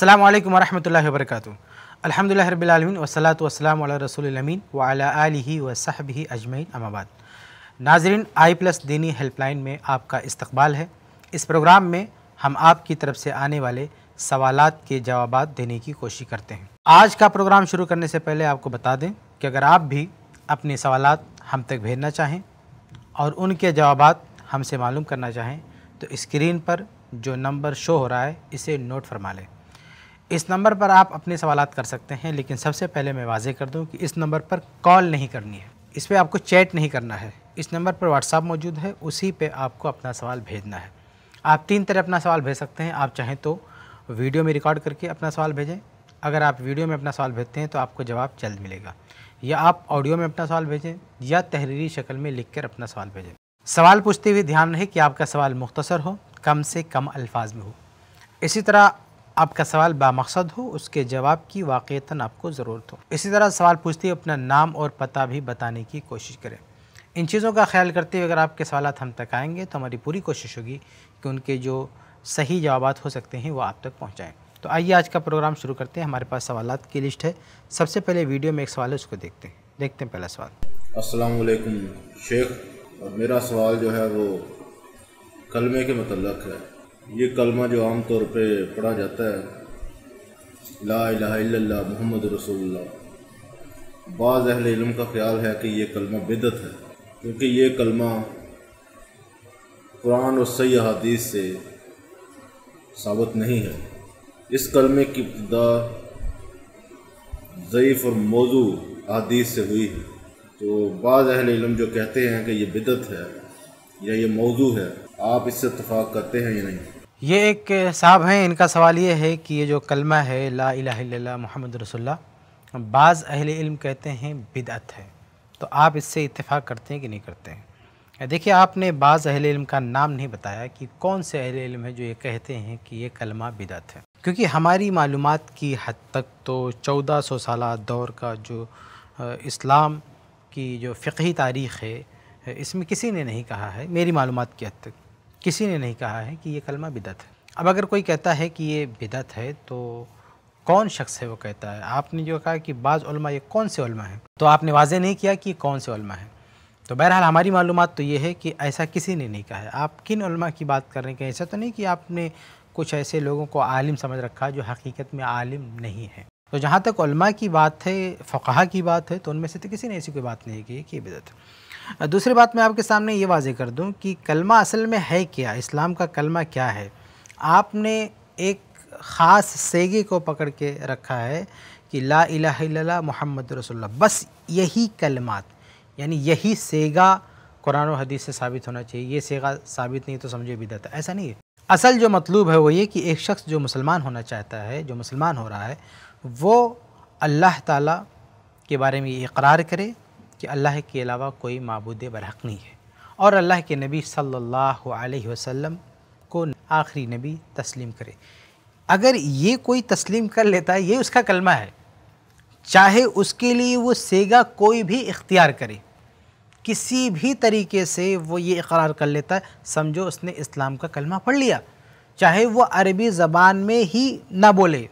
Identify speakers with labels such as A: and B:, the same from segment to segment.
A: अल्लाम वरहमल वर्क अलहमदिल्ला रबीआलमीन वसलात वसलाम रसोलमीन वाली ही अजमैन अमाबाद नाजरीन आई प्लस दीनी हेल्पलाइन में आपका इस्तबाल है इस प्रोग्राम में हम आपकी तरफ से आने वाले सवालात के जवाब देने की कोशिश करते हैं आज का प्रोग्राम शुरू करने से पहले आपको बता दें कि अगर आप भी अपने सवालात हम तक भेजना चाहें और उनके जवाब हमसे मालूम करना चाहें तो स्क्रीन पर जो नंबर शो हो रहा है इसे नोट फरमा लें इस नंबर पर आप अपने सवाल कर सकते हैं लेकिन सबसे पहले मैं वाजे कर दूँ कि इस नंबर पर कॉल नहीं करनी है इस पर आपको चैट नहीं करना है इस नंबर पर व्हाट्सअप मौजूद है उसी पर आपको अपना सवाल भेजना है आप तीन तरह अपना सवाल भेज सकते हैं आप चाहें तो वीडियो में रिकॉर्ड करके अपना सवाल भेजें अगर आप वीडियो में अपना सवाल भेजते हैं तो आपको जवाब जल्द मिलेगा या आप ऑडियो में अपना सवाल भेजें या तहरीरी शक्ल में लिख कर अपना सवाल भेजें सवाल पूछते हुए ध्यान रहे कि आपका सवाल मुख्तसर हो कम से कम अल्फाज में हो इसी तरह आपका सवाल बामकसद हो उसके जवाब की वाक़ता आपको ज़रूरत हो इसी तरह सवाल पूछते हुए अपना नाम और पता भी बताने की कोशिश करें इन चीज़ों का ख्याल करते हुए अगर आपके सवाल हम तक आएंगे तो हमारी पूरी कोशिश होगी कि उनके जो सही जवाब हो सकते हैं वो आप तक पहुँचाएँ तो आइए आज का प्रोग्राम शुरू करते हैं हमारे पास सवाल की लिस्ट है सबसे पहले वीडियो में एक सवाल है उसको देखते हैं देखते हैं पहला सवाल असलकुम शेख और मेरा सवाल जो है वो कलमे के मतलब है ये कलमा जो आम तौर पे पढ़ा जाता है ला इला मोहम्मद रसूल बाज़ अहल इलम का ख्याल है कि ये कलमा बिदत है क्योंकि ये कलमा कुरान और सही हदीस से साबित नहीं है इस कलमे की इब्तदा ज़यीफ़ और मौजू हदीस से हुई है तो बाज़ अहल इलम जो कहते हैं कि ये बिदत है या ये मौजू है आप इससे इतफाक़ करते हैं या नहीं ये एक साहब हैं इनका सवाल ये है कि ये जो कलमा है ला इला मोहम्मद रसोल्ला बाज़ अहल इल्म कहते हैं बिदअत है तो आप इससे इतफाक़ करते हैं कि नहीं करते हैं देखिए आपने बाज़ अहल इल्म का नाम नहीं बताया कि कौन से अहल इल्म है जो ये कहते हैं कि ये कलमा बिदअत है क्योंकि हमारी मालूम की हद तक तो चौदह सौ साल दौर का जो इस्लाम की जो फ़िकी तारीख़ है इसमें किसी ने नहीं कहा है मेरी मालूम की हद तक किसी ने नहीं कहा है कि ये कलमा बिदत है अब अगर कोई कहता है कि ये बिदत है तो कौन शख्स है वो कहता है आपने जो कहा कि बाज़ ये कौन से सेमा है तो आपने वाजे नहीं किया कि ये कौन से सेमा है तो बहरहाल हमारी मालूम तो ये है कि ऐसा किसी ने नहीं कहा है आप किन किनमा की बात कर रहे हैं ऐसा तो नहीं कि आपने कुछ ऐसे लोगों को आलिम समझ रखा जो हकीकत में आलिम नहीं है तो जहाँ तक की बात है फ़काह की बात है तो उनमें से तो किसी ने ऐसी कोई बात नहीं की कि बिदत दूसरी बात मैं आपके सामने ये वाजे कर दूं कि कलमा असल में है क्या इस्लाम का कलमा क्या है आपने एक ख़ास सेगे को पकड़ के रखा है कि ला इला मोहम्मद रसोल्ला बस यही कलमात यानी यही सेगा कुरान और हदीस से साबित होना चाहिए ये सेगा साबित नहीं तो समझे भी देता ऐसा नहीं है असल जो मतलूब है वो ये कि एक शख्स जो मुसलमान होना चाहता है जो मुसलमान हो रहा है वो अल्लाह ताला के बारे में इकरार करे कि अल्लाह के अलावा कोई मबूद बरहक नहीं है और अल्लाह के नबी सल्लल्लाहु अलैहि वसल्लम को आखिरी नबी तस्लीम करे अगर ये कोई तस्लीम कर लेता है ये उसका कलमा है चाहे उसके लिए वो सेगा कोई भी इख्तियार करे किसी भी तरीके से वो ये इकरार कर लेता है समझो उसने इस्लाम का कलमा पढ़ लिया चाहे वो अरबी ज़बान में ही ना बोले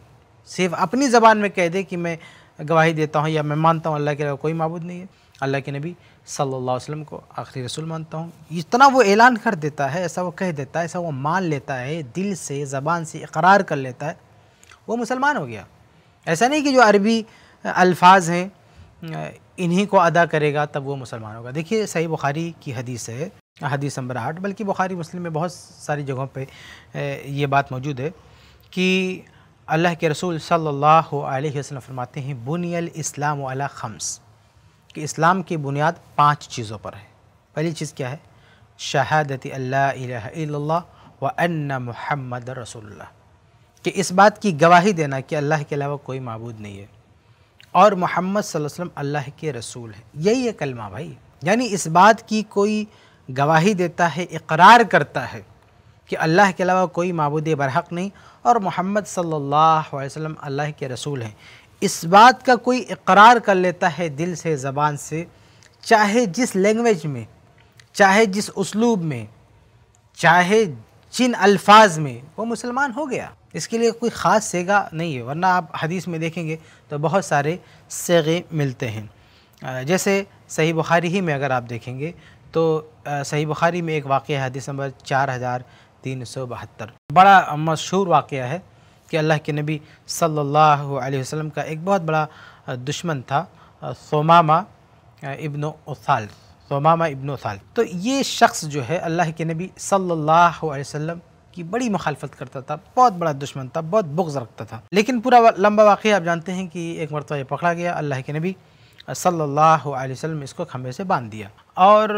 A: सिर्फ अपनी ज़बान में कह दे कि मैं गवाही देता हूँ या मैं मानता हूँ अल्लाह के अलावा कोई मबूद नहीं है अल्लाह के नबी सल्लल्लाहु अलैहि वसल्लम को आखिरी रसूल मानता हूँ इतना वो ऐलान कर देता है ऐसा वो कह देता है ऐसा वो मान लेता है दिल से ज़बान से इकरार कर लेता है वो मुसलमान हो गया ऐसा नहीं कि जो अरबी अल्फाज हैं इन्हीं को अदा करेगा तब वो मुसलमान होगा देखिए सही बुखारी की हदीस है हदीस नंबर आठ बल्कि बुखारी मुस्लिम में बहुत सारी जगहों पे ये बात मौजूद है कि अल्लाह के रसूल सल्लल्लाहु अलैहि वसल्लम फरमाते हैं बुनियल इस्लाम अला खम्स कि इस्लाम की बुनियाद पांच चीज़ों पर है पहली चीज़ क्या है शहादत अल्लाह व अन्ना महमद रसोल्ला कि इस बात की गवाही देना कि अल्लाह के अलावा कोई मबूद नहीं है और मोहम्मद वसल्लम अल्लाह के रसूल है यही है कलमा भाई यानी इस बात की कोई गवाही देता है इकरार करता है कि अल्लाह के अलावा कोई मबूद बरहक नहीं और मोहम्मद सल्लल्लाहु अलैहि वसल्लम अल्लाह के रसूल हैं इस बात का कोई इकरार कर लेता है दिल से ज़बान से चाहे जिस लैंग्वेज में चाहे जिस उसलूब में चाहे जिन अल्फाज में वो मुसलमान हो गया इसके लिए कोई ख़ास सेगा नहीं है वरना आप हदीस में देखेंगे तो बहुत सारे सेगे मिलते हैं जैसे सही बुखारी ही में अगर आप देखेंगे तो सही बुखारी में एक वाक़ है हदीस नंबर चार हज़ार तीन सौ बहत्तर बड़ा मशहूर वाक़ है कि अल्लाह के नबी सल्लल्लाहु अलैहि वसल्लम का एक बहुत बड़ा दुश्मन था सोमामा इब्न उसाल सोमामा इब्न उसाल तो ये शख्स जो है अल्लाह के नबी सल्लल्लाहु अलैहि वसल्लम की बड़ी मुखालफत करता था बहुत बड़ा दुश्मन था बहुत बुग्ज रखता था लेकिन पूरा लंबा वाक़ आप जानते हैं कि एक मरतबा ये पकड़ा गया अल्लाह के नबी सल्लल्लाहु अलैहि वसल्लम इसको खम्भे से बांध दिया और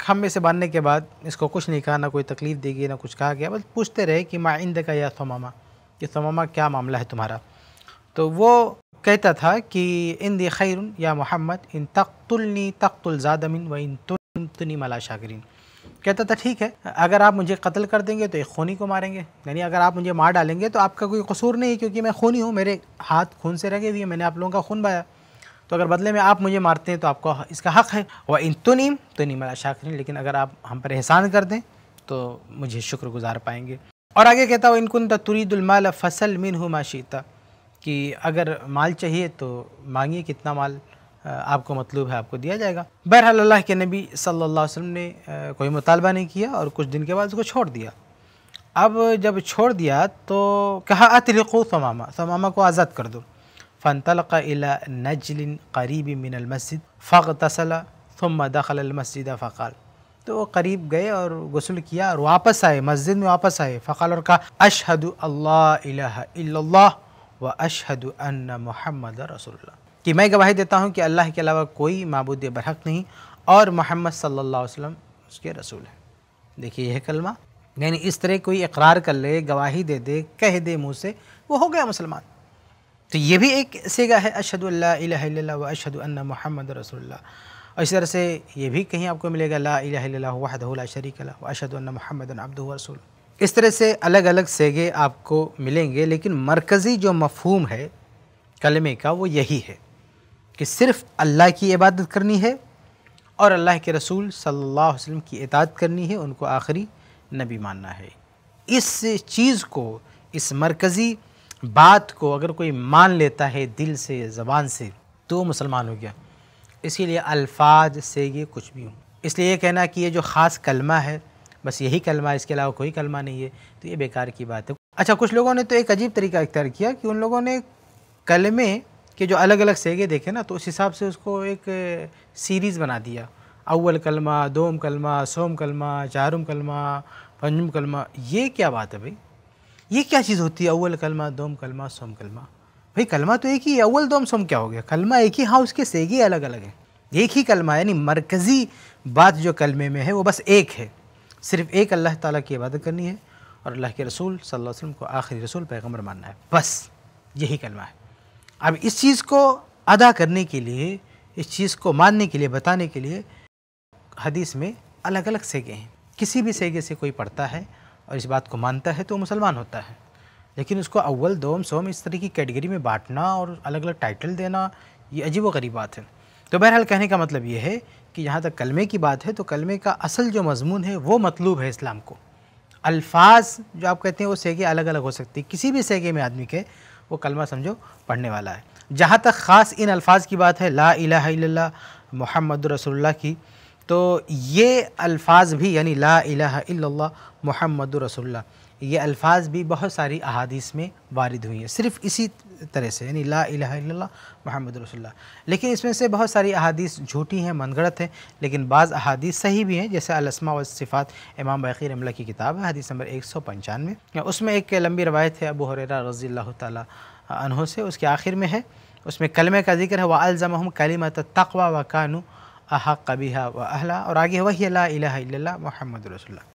A: खम्भे से बांधने के बाद इसको कुछ नहीं कहा ना कोई तकलीफ़ दी गई ना कुछ कहा गया बस पूछते रहे कि माइंद का या सोमामा कि समामा क्या मामला है तुम्हारा तो वो कहता था कि इन दी खैर या मोहम्मद इन तख्तुलनी तख्तुल ज़ादमिन व इन तुनी मला शाकरीन कहता था ठीक है अगर आप मुझे कत्ल कर देंगे तो एक खूनी को मारेंगे यानी अगर आप मुझे मार डालेंगे तो आपका कोई कसूर नहीं क्योंकि मैं खूनी हूँ मेरे हाथ खून से रंगे हुए मैंने आप लोगों का खून बहाया तो अगर बदले में आप मुझे मारते हैं तो आपको इसका हक़ है वह इन तो नीम तो नीम अला शाकरीन लेकिन अगर आप हम पर एहसान कर दें तो मुझे शुक्रगुजार पाएंगे और आगे कहता हूँ इनकुन तुरीदुलमाल फसल मिन माशीता कि अगर माल चाहिए तो मांगिए कितना माल आपको मतलूब है आपको दिया जाएगा बहरहाल अल्लाह के नबी सल्लल्लाहु अलैहि वसल्लम ने कोई मुतालबा नहीं किया और कुछ दिन के बाद उसको छोड़ दिया अब जब छोड़ दिया तो कहा अतलको समामा समामा को आज़ाद कर दो फ़न तलक़ नजलिन करीबी मिनल मस्जिद फ़ग तसला थम दखल मस्जिद फ़ाल तो वो करीब गए और गसल किया और वापस आए मस्जिद में वापस आए फ़काल और कहा अशहद अल्लाह व अशहद अन मोहम्मद रसोल्ला कि मैं गवाही देता हूँ कि अल्लाह के अलावा कोई मबूद बरहक नहीं और मोहम्मद सल्ला वसलम उसके रसूल हैं देखिए यह कलमा यानी इस तरह कोई इकरार कर ले गवाही दे दे कह दे मुँह से वो हो गया मुसलमान तो ये भी एक सेगा है अशद व अशद अन मोहम्मद रसोल्ला और इसी तरह से ये भी कहीं आपको मिलेगा ला लाला शरीक अशद महमद अब्दू रसूल इस तरह से अलग अलग सेगे आपको मिलेंगे लेकिन मरकज़ी जो मफहूम है कलमे का वो यही है कि सिर्फ़ अल्लाह की इबादत करनी है और अल्लाह के रसूल सल्लल्लाहु अलैहि वसल्लम की इताद करनी है उनको आखिरी नबी मानना है इस चीज़ को इस मरकज़ी बात को अगर कोई मान लेता है दिल से ज़बान से तो मुसलमान हो गया इसीलिए अल्फाज से ये कुछ भी हूँ इसलिए ये कहना कि ये जो ख़ास कलमा है बस यही कलमा इसके अलावा कोई कलमा नहीं है तो ये बेकार की बात है अच्छा कुछ लोगों ने तो एक अजीब तरीका इख्तियार किया कि उन लोगों ने कलमे के जो अलग अलग सेगे देखे ना तो उस हिसाब से उसको एक सीरीज़ बना दिया अव्वल कलमा दोम कलमा सोम कलमा चारुम कलमा पंजम कलमा ये क्या बात है भाई ये क्या चीज़ होती है अव्वल कलमा दोम कलमा सोम कलमा भाई कलमा तो एक ही अव्वल तो हम सम क्या हो गया कलमा एक ही हाँ उसके सेगी अलग अलग है एक ही कलमा यानी मरकज़ी बात जो कलमे में है वो बस एक है सिर्फ एक अल्लाह ताला की इबादत करनी है और अल्लाह के रसूल सल्लल्लाहु अलैहि वसल्लम को आखिरी रसूल पैगम्बर मानना है बस यही कलमा है अब इस चीज़ को अदा करने के लिए इस चीज़ को मानने के लिए बताने के लिए हदीस में अलग अलग सेगे हैं किसी भी सेगे से कोई पढ़ता है और इस बात को मानता है तो मुसलमान होता है लेकिन उसको अव्वल दोम सोम इस तरह की कैटेगरी में बांटना और अलग अलग टाइटल देना ये अजीब व गरीब बात है तो बहरहाल कहने का मतलब ये है कि जहाँ तक कलमे की बात है तो कलमे का असल जो मजमून है वो मतलूब है इस्लाम को अल्फाज जो आप कहते हैं वो सेगे अलग अलग हो सकती है किसी भी सेगे में आदमी के वो कलमा समझो पढ़ने वाला है जहाँ तक ख़ास इन अल्फाज की बात है ला इला मोहम्मद रसोल्ला की तो ये अल्फाज भी यानी ला इला मोहम्मद रसोल्ला ये अल्फाज भी बहुत सारी अहादीस में वारद हुई हैं सिर्फ इसी तरह से यानी ला इला महमद रसोल्ला लेकिन इसमें से बहुत सारी अहादीस झूठी हैं मनगढ़त हैं लेकिन बाज़ अहादीस सही भी हैं जैसे अलसमा व सिफ़ात इमाम बखी रमला की किताब है हदीस नंबर एक सौ पंचानवे उसमें एक लंबी रवायत है अबू हरेरा रज़ी तहों से उसके आखिर में है उसमें कलमे का जिक्र है व अलज़म कलीमत तकवा व कानू अहा कबीहा व अहला और आगे वही ला महमद रसोल्ला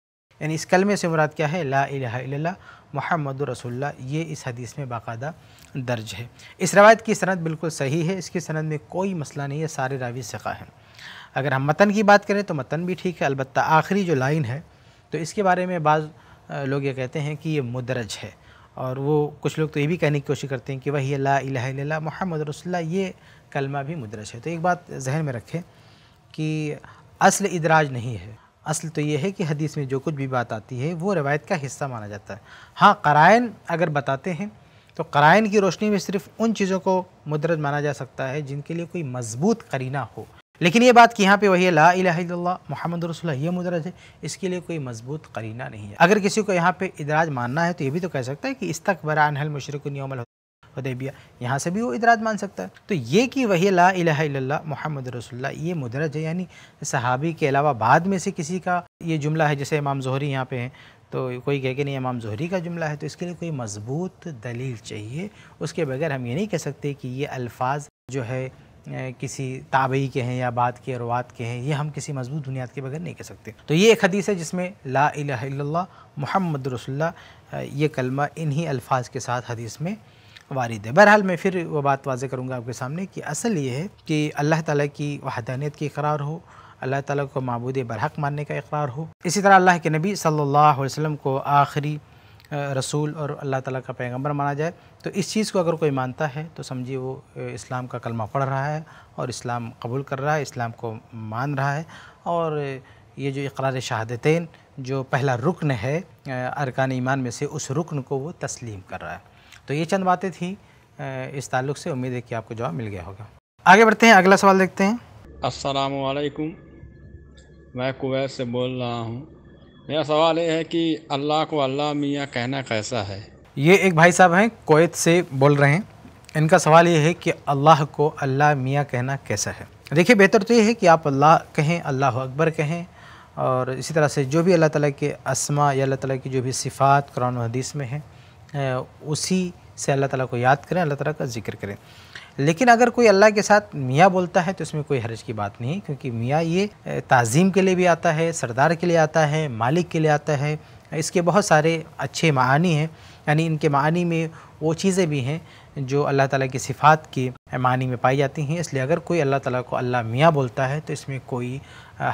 A: यानी इस कलमे से मुराद क्या है ला इला मोहम्मद रसोल्ला ये इस हदीस में बाकायदा दर्ज है इस रवायत की सनद बिल्कुल सही है इसकी सनद में कोई मसला नहीं है सारे रावी सका हैं अगर हम मतन की बात करें तो मतन भी ठीक है अलबत् आखिरी जो लाइन है तो इसके बारे में बाज़ लोग ये कहते हैं कि ये मुदरज है और वो कुछ लोग तो ये भी कहने की कोशिश करते हैं कि वही ला इला मोहम्मद रसोल्ला ये कलमा भी मुदरज है तो एक बात जहन में रखें कि असल इदराज नहीं है असल तो ये है कि हदीस में जो कुछ भी बात आती है वो रवायत का हिस्सा माना जाता है हाँ कराइन अगर बताते हैं तो कराइन की रोशनी में सिर्फ उन चीज़ों को मदरज माना जा सकता है जिनके लिए कोई मजबूत करीना हो लेकिन ये बात कि यहाँ पे वही है ला इला मोहम्मद रसूल ये मुदरज है इसके लिए कोई मजबूत करीना नहीं है अगर किसी को यहाँ पे इदराज मानना है तो ये भी तो कह सकता है कि इस तक बरान अनहल मशरक नियमल हदेबिया यहाँ से भी वो इतराज मान सकता है तो ये कि वही ला इला मोहम्मद रसोल्ला ये मुदरज है यानी सहाबी के अलावा बाद में से किसी का ये जुमला है जैसे इमाम जहरी यहाँ पे हैं तो कोई कह के नहीं इमाम जहरी का जुमला है तो इसके लिए कोई मजबूत दलील चाहिए उसके बगैर हम ये नहीं कह सकते कि ये अल्फाज जो है किसी ताबई के हैं या बात के रवात के हैं ये हम किसी मजबूत बुनियाद के बगैर नहीं कह सकते तो ये एक हदीस है जिसमें ला इला मोहम्मद रसोल्ला ये कलमा इन्हीं अल्फाज के साथ हदीस में वारिद है बहरहाल मैं फिर वो बात वाज़ करूँगा आपके सामने कि असल ये है कि अल्लाह ताली की वहदानियत की इकरार हो अल्लाह ताला को मबूद बरहक मानने का इकरार हो इसी तरह अल्लाह के नबी सल्ला वसम को आखिरी रसूल और अल्लाह ताला का पैगंबर माना जाए तो इस चीज़ को अगर कोई मानता है तो समझिए वो इस्लाम का कलमा पढ़ रहा है और इस्लाम कबूल कर रहा है इस्लाम को मान रहा है और ये जो इकरार शहादतें जो पहला रुकन है अरकान ईमान में से उस रुकन को वो तस्लीम कर रहा है तो ये चंद बातें थी इस ताल्लुक से उम्मीद है कि आपको जवाब मिल गया होगा आगे बढ़ते हैं अगला सवाल देखते हैं असलकुम मैं कुवैत से बोल रहा हूँ मेरा सवाल ये है कि अल्लाह को अल्लाह मियाँ कहना कैसा है ये एक भाई साहब हैं कोत से बोल रहे हैं इनका सवाल ये है कि अल्लाह को अल्लाह मियाँ कहना कैसा है देखिए बेहतर तो ये है कि आप अल्लाह कहें अल्लाह अकबर कहें और इसी तरह से जो भी अल्लाह ताला के असमा या अल्लाह ताला की जो भी सिफ़ात कुरान हदीस में है उसी से अल्लाह ताला को याद करें अल्लाह ताला का जिक्र करें लेकिन अगर कोई अल्लाह के साथ मियाँ बोलता है तो इसमें कोई हर्ज की बात नहीं क्योंकि मियाँ ये तज़ीम के लिए भी आता है सरदार के लिए आता है मालिक के लिए आता है इसके बहुत सारे अच्छे मानी हैं यानी इनके मानी में वो चीज़ें भी हैं जो अल्लाह ताला की सिफ़ात की मानी में पाई जाती हैं इसलिए अगर कोई अल्लाह ताला को अल्लाह मियाँ बोलता है तो इसमें कोई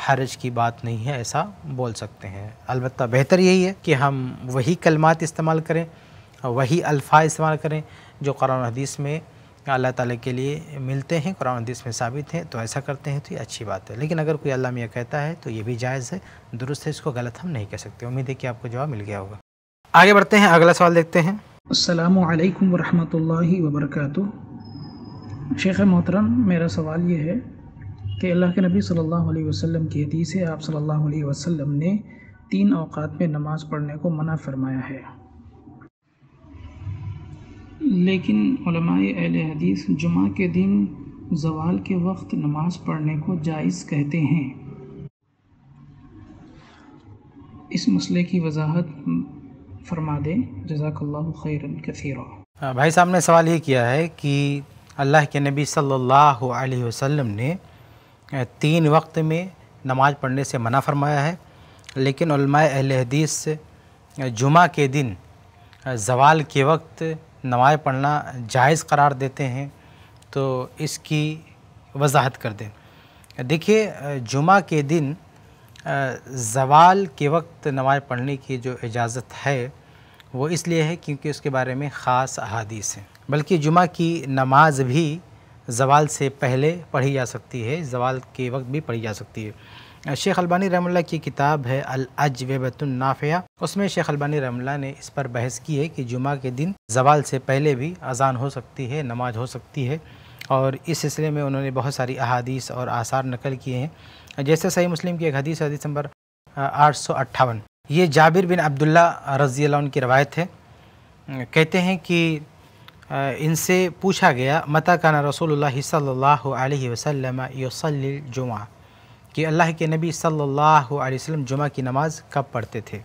A: हरज की बात नहीं है ऐसा बोल सकते हैं अलबत्त बेहतर यही है कि हम वही कलमात इस्तेमाल करें वही अल्फाज इस्तेमाल करें जो कुरान हदीस में अल्लाह ताला के लिए मिलते हैं कुरान हदीस में साबित हैं तो ऐसा करते हैं तो ये अच्छी बात है लेकिन अगर कोई अल्लाह मियाँ कहता है तो ये भी जायज़ है दुरुस्त है इसको गलत हम नहीं कह सकते उम्मीद है कि आपको जवाब मिल गया होगा आगे बढ़ते हैं अगला सवाल देखते हैं अल्लाम वरम् वबरक शेख मोहतरम मेरा सवाल ये है कि अल्लाह के नबी सल्लल्लाहु अलैहि वसल्लम की हदीस है आप सल्लल्लाहु अलैहि वसल्लम ने तीन अवकात में नमाज़ पढ़ने को मना फरमाया है लेकिन अहल हदीस जुमा के दिन जवाल के वक्त नमाज पढ़ने को जायज़ कहते हैं इस मसले की वजाहत फरमा दें जजाकल्ला हाँ, भाई साहब ने सवाल ये किया है कि अल्लाह के नबी सल्लल्लाहु अलैहि वसल्लम ने तीन वक्त में नमाज पढ़ने से मना फरमाया है लेकिन अहल हदीस जुमा के दिन जवाल के वक्त नमाज़ पढ़ना जायज़ करार देते हैं तो इसकी वजाहत कर दें देखिए जुमा के दिन जवाल के वक्त नमाज़ पढ़ने की जो इजाज़त है वो इसलिए है क्योंकि उसके बारे में ख़ास अहादीस हैं बल्कि जुमा की नमाज भी जवाल से पहले पढ़ी जा सकती है जवाल के वक्त भी पढ़ी जा सकती है शेख अलबानी रमल्ला की किताब है अल अजवबतनाफ़िया उसमें शेख अलबानी रमल्ला ने इस पर बहस की है कि जुमा के दिन जवाल से पहले भी अजान हो सकती है नमाज हो सकती है और इस सिलसिले में उन्होंने बहुत सारी अहादीस और आसार नकल किए हैं जैसे सही मुस्लिम की एक हदीस हदीस नंबर आठ सौ अट्ठावन ये जाबिर बिन अब्दुल्ला रज़ी की रवायत है कहते हैं कि इनसे पूछा गया मता काना रसोल्ला सल्ला वसलम युसल जुमा कि अल्लाह के नबी सल्लल्लाहु अलैहि वसल्लम जुमा की नमाज़ कब पढ़ते थे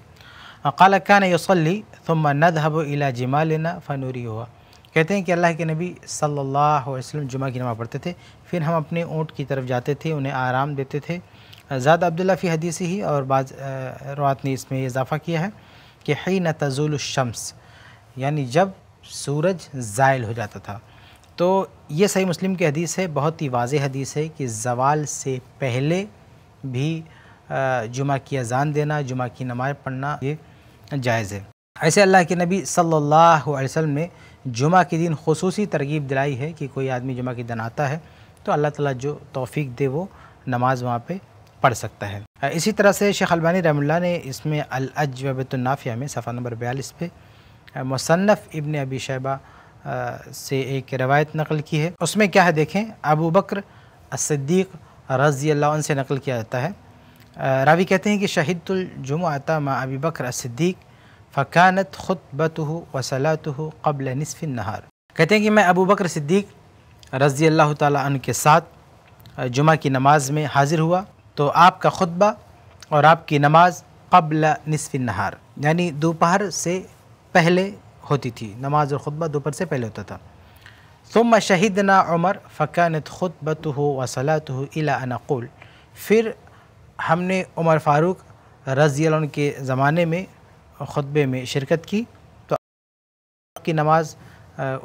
A: अकाल कान यसली तुम नदहब इला जमा लेना फ़नूरी हुआ कहते हैं कि अल्लाह के नबी सल्लल्लाहु अलैहि वसल्लम जुमा की नमाज़ पढ़ते थे फिर हम अपने ऊँट की तरफ जाते थे उन्हें आराम देते थे ज़्यादा अब्दुल्ला फ़ी हदीसी ही और बाद रवात ने इसमें इजाफ़ा किया है कि हई न तजुलशम्स यानी जब सूरज ज़ायल हो जाता था तो ये सही मुस्लिम की हदीस है बहुत ही वाज हदीस है कि जवाल से पहले भी जुमा की अजान देना जुमा की नमाज़ पढ़ना ये जायज़ है ऐसे अल्लाह के नबी सल्लल्लाहु अलैहि वसल्लम ने जुमा के दिन खसूसी तरगीब दिलाई है कि कोई आदमी जुमा के दिन आता है तो अल्लाह ताला जो तौफीक दे वो नमाज़ वहाँ पे पढ़ सकता है इसी तरह से शेख अलबानी रहमल्ला ने इसमें अलअजबतनाफ़िया में सफ़ा नंबर बयालीस पे मुसनफ़ इबन अबी शैबा से एक रवायत नकल की है उसमें क्या है देखें अबू बकर सिद्दीक़ रज़ी अल्लाह से नकल किया जाता है रावी कहते हैं कि शहीदुलजुमता माँ अबी बकर सिद्दीक फ़कानत ख़ुतबत वसलात कबल नसफ़ नहार कहते हैं कि मैं अबू बकर सिद्दीक रज़ी अल्लाह तन के साथ जुमा की नमाज में हाज़िर हुआ तो आपका खुतबा और आपकी नमाज कबल नसफ़ नहार यानी दोपहर से पहले होती थी नमाज और ख़ुतबा दोपहर से पहले होता था तुम शहीदना उमर फ़कानत ख़ुतबत हो वसलात हो अनकुल फिर हमने उमर फ़ारूक रज़ी के ज़माने में ख़ुतबे में शिरकत की तो की नमाज़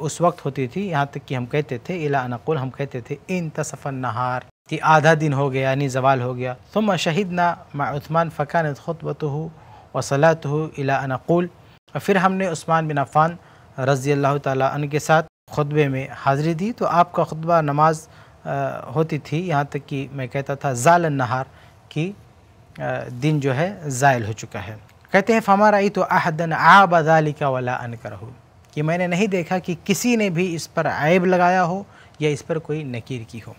A: उस वक्त होती थी यहाँ तक कि हम कहते थे इला अनकुल हम कहते थे इन तसफ़न नहार कि आधा दिन हो गया यानी जवाल हो गया तुम शहीद ना माथमान फ़कान ख़ुतबत हो वसलात हो अनकुल फिर हमने उस्मान बिन अफ़ान रज़ी अल्लाह तन के साथ खुतबे में हाज़िरी दी तो आपका खुतबा नमाज होती थी यहाँ तक कि मैं कहता था ज़ाल नहार कि दिन जो है ज़ायल हो चुका है कहते हैं फमार आई तो आहदन आबादाली का वाला अनकर हो कि मैंने नहीं देखा कि किसी ने भी इस पर ऐब लगाया हो या इस पर कोई नकीर की हो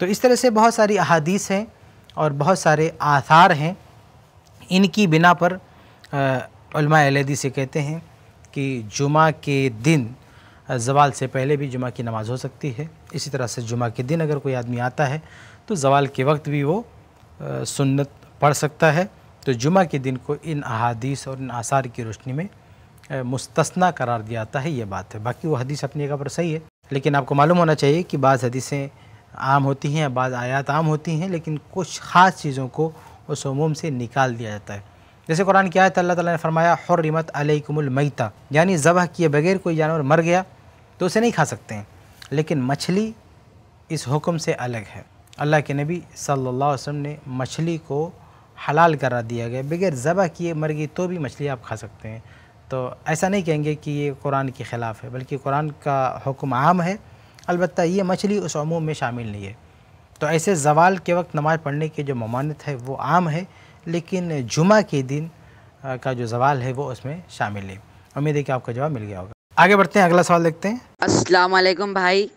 A: तो इस तरह से बहुत सारी अहादीस हैं और बहुत सारे आसार हैं इनकी बिना पर अलमादी से कहते हैं कि जुमा के दिन जवाल से पहले भी जुमा की नमाज़ हो सकती है इसी तरह से जुमा के दिन अगर कोई आदमी आता है तो जवाल के वक्त भी वो सुन्नत पढ़ सकता है तो जुमा के दिन को इन अहादीस और इन आसार की रोशनी में मुस्तना करार दिया जाता है ये बात है बाकी वो हदीस अपनी जगह पर सही है लेकिन आपको मालूम होना चाहिए कि बाज़ हदीसें आम होती हैं बाज़ आयात आम होती हैं लेकिन कुछ ख़ास चीज़ों को उस उमूम से निकाल दिया जाता है जैसे कुरान की आयत अल्लाह ताला ने फरमाया हरमत अलैकुमुल मैता यानी ज़बह किए बगैर कोई जानवर मर गया तो उसे नहीं खा सकते हैं लेकिन मछली इस हुक्म से अलग है अल्लाह के नबी सल्लल्लाहु अलैहि वसल्लम ने मछली को हलाल करा दिया गया बगैर ज़बह किए मर गई तो भी मछली आप खा सकते हैं तो ऐसा नहीं कहेंगे कि ये कुरान के ख़िलाफ़ है बल्कि कुरान का हुक्म आम है अलबत् ये मछली उस अमूम में शामिल नहीं है तो ऐसे जवाल के वक्त नमाज़ पढ़ने की जो ममानत है वो आम है लेकिन जुमा के दिन का जो जवाल है वो उसमें शामिल है उम्मीद है कि आपका जवाब मिल गया होगा आगे बढ़ते हैं अगला सवाल देखते हैं अस्सलाम वालेकुम भाई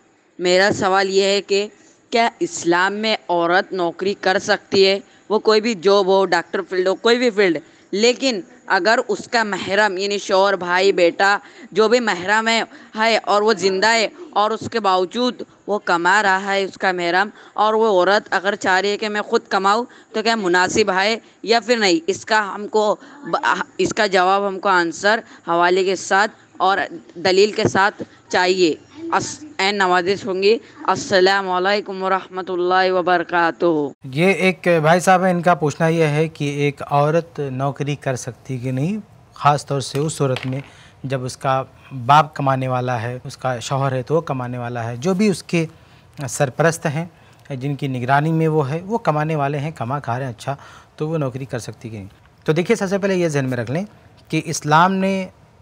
A: मेरा सवाल ये है कि क्या इस्लाम में औरत नौकरी कर सकती है वो कोई भी जॉब हो डॉक्टर फील्ड हो कोई भी फील्ड लेकिन अगर उसका महरम यानी शोर भाई बेटा जो भी महरम है है और वो ज़िंदा है और उसके बावजूद वो कमा रहा है उसका महरम और वो औरत अगर चाह रही है कि मैं ख़ुद कमाऊँ तो क्या मुनासिब है या फिर नहीं इसका हमको इसका जवाब हमको आंसर हवाले के साथ और दलील के साथ चाहिए एन नवाजिश होंगी असलकम वालेकुम रहमतुल्लाहि ये एक भाई साहब है इनका पूछना यह है कि एक औरत नौकरी कर सकती कि नहीं ख़ास तौर से उस सूरत में जब उसका बाप कमाने वाला है उसका शौहर है तो वो कमाने वाला है जो भी उसके सरपरस्त हैं जिनकी निगरानी में वो है वो कमाने वाले हैं कमा खा रहे हैं अच्छा तो वो नौकरी कर सकती कि नहीं तो देखिए सबसे पहले ये जहन में रख लें कि इस्लाम ने